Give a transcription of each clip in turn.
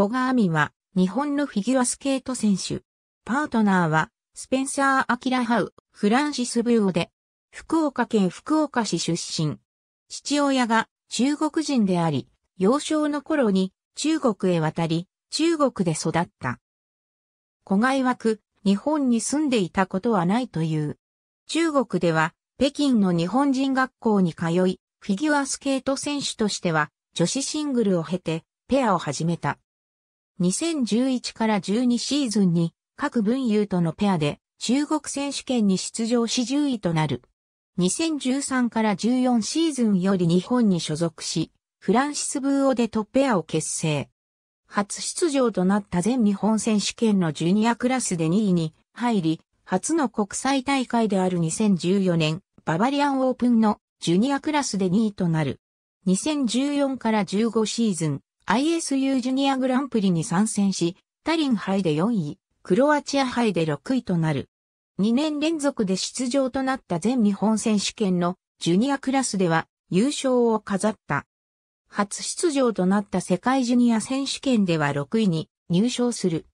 小川亜美は、日本のフィギュアスケート選手。パートナーは、スペンサー・アキラ・ハウ、フランシス・ブーで、福岡県福岡市出身。父親が中国人であり、幼少の頃に中国へ渡り、中国で育った。子が曰く、日本に住んでいたことはないという。中国では、北京の日本人学校に通い、フィギュアスケート選手としては、女子シングルを経て、ペアを始めた。2011から12シーズンに各文優とのペアで中国選手権に出場し10位となる。2013から14シーズンより日本に所属し、フランシス・ブーオでトップペアを結成。初出場となった全日本選手権のジュニアクラスで2位に入り、初の国際大会である2014年、ババリアンオープンのジュニアクラスで2位となる。2014から15シーズン、ISU ジュニアグランプリに参戦し、タリン杯で4位、クロアチア杯で6位となる。2年連続で出場となった全日本選手権のジュニアクラスでは優勝を飾った。初出場となった世界ジュニア選手権では6位に入賞する。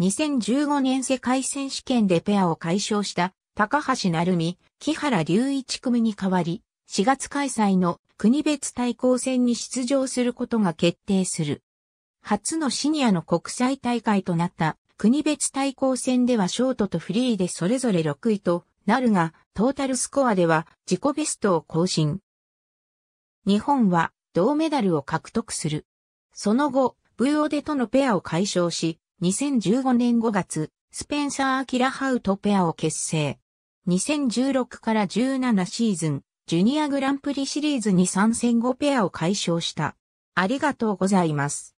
2015年世界選手権でペアを解消した高橋成美、木原隆一組に代わり、4月開催の国別対抗戦に出場することが決定する。初のシニアの国際大会となった国別対抗戦ではショートとフリーでそれぞれ6位となるが、トータルスコアでは自己ベストを更新。日本は銅メダルを獲得する。その後、ブーオデとのペアを解消し、2015年5月、スペンサー・アキラハウとペアを結成。2016から17シーズン、ジュニアグランプリシリーズに参戦後ペアを解消した。ありがとうございます。